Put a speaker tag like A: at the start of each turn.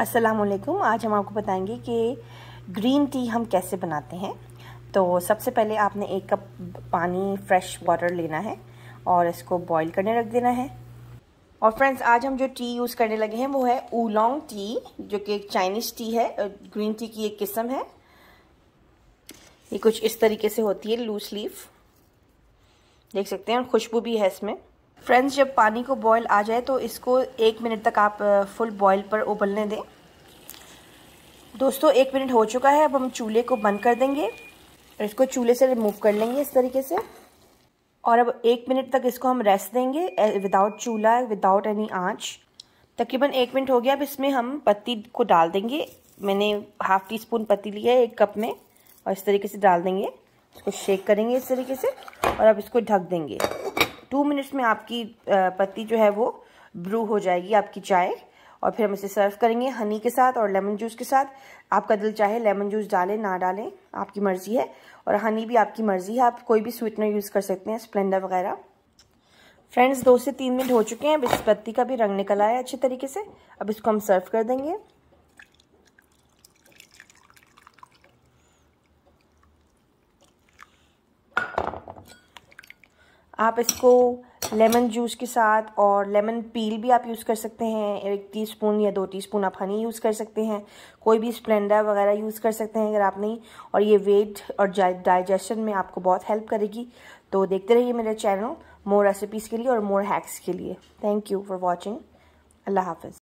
A: असलकुम आज हम आपको बताएंगे कि ग्रीन टी हम कैसे बनाते हैं तो सबसे पहले आपने एक कप पानी फ्रेश वाटर लेना है और इसको बॉईल करने रख देना है और फ्रेंड्स आज हम जो टी यूज़ करने लगे हैं वो है ऊलोंग टी जो कि एक चाइनीज़ टी है ग्रीन टी की एक किस्म है ये कुछ इस तरीके से होती है लूज लीफ देख सकते हैं और खुशबू भी है इसमें फ्रेंड्स जब पानी को बॉयल आ जाए तो इसको एक मिनट तक आप फुल बॉईल पर उबलने दें दोस्तों एक मिनट हो चुका है अब हम चूल्हे को बंद कर देंगे और इसको चूल्हे से रिमूव कर लेंगे इस तरीके से और अब एक मिनट तक इसको हम रेस्ट देंगे विदाउट चूल्हा विदाउट एनी आँच तकरीबन एक मिनट हो गया अब इसमें हम पत्ती को डाल देंगे मैंने हाफ़ टी स्पून पत्ती लिया है एक कप में और इस तरीके से डाल देंगे इसको शेक करेंगे इस तरीके से और अब इसको ढक देंगे टू मिनट्स में आपकी पत्ती जो है वो ब्रू हो जाएगी आपकी चाय और फिर हम इसे सर्व करेंगे हनी के साथ और लेमन जूस के साथ आपका दिल चाहे लेमन जूस डालें ना डालें आपकी मर्ज़ी है और हनी भी आपकी मर्ज़ी है आप कोई भी स्वीटनर यूज़ कर सकते हैं स्प्लेंडर वगैरह फ्रेंड्स दो से तीन मिनट हो चुके हैं अब इस पत्ती का भी रंग निकल आया अच्छे तरीके से अब इसको हम सर्व कर देंगे आप इसको लेमन जूस के साथ और लेमन पील भी आप यूज़ कर सकते हैं एक टीस्पून या दो टीस्पून आप हनी यूज़ कर सकते हैं कोई भी स्प्लेंडर वगैरह यूज़ कर सकते हैं अगर आप नहीं और ये वेट और डाइजेशन में आपको बहुत हेल्प करेगी तो देखते रहिए मेरा चैनल मोर रेसिपीज़ के लिए और मोर हैक्स के लिए थैंक यू फॉर वॉचिंग अल्लाह हाफिज़